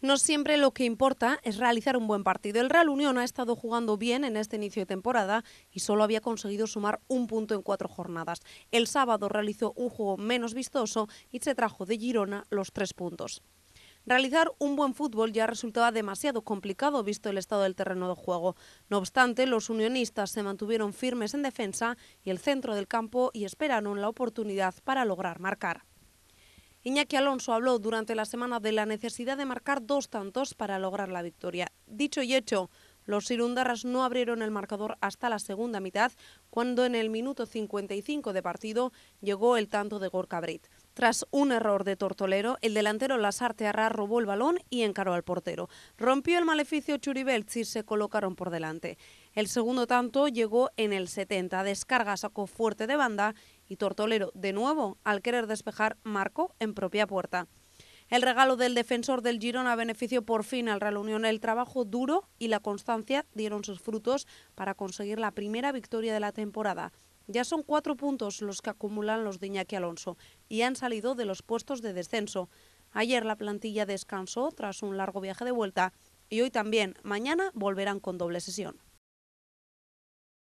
No siempre lo que importa es realizar un buen partido. El Real Unión ha estado jugando bien en este inicio de temporada y solo había conseguido sumar un punto en cuatro jornadas. El sábado realizó un juego menos vistoso y se trajo de Girona los tres puntos. Realizar un buen fútbol ya resultaba demasiado complicado visto el estado del terreno de juego. No obstante, los unionistas se mantuvieron firmes en defensa y el centro del campo y esperaron la oportunidad para lograr marcar. Iñaki Alonso habló durante la semana de la necesidad de marcar dos tantos para lograr la victoria. Dicho y hecho, los irundarras no abrieron el marcador hasta la segunda mitad, cuando en el minuto 55 de partido llegó el tanto de Gorka Brit. Tras un error de Tortolero, el delantero Lasarte Arrar robó el balón y encaró al portero. Rompió el maleficio Churibel y se colocaron por delante. El segundo tanto llegó en el 70. Descarga sacó fuerte de banda y Tortolero, de nuevo, al querer despejar, marcó en propia puerta. El regalo del defensor del Girona benefició por fin al Real Unión. El trabajo duro y la constancia dieron sus frutos para conseguir la primera victoria de la temporada. Ya son cuatro puntos los que acumulan los de Iñaki Alonso y han salido de los puestos de descenso. Ayer la plantilla descansó tras un largo viaje de vuelta y hoy también, mañana, volverán con doble sesión.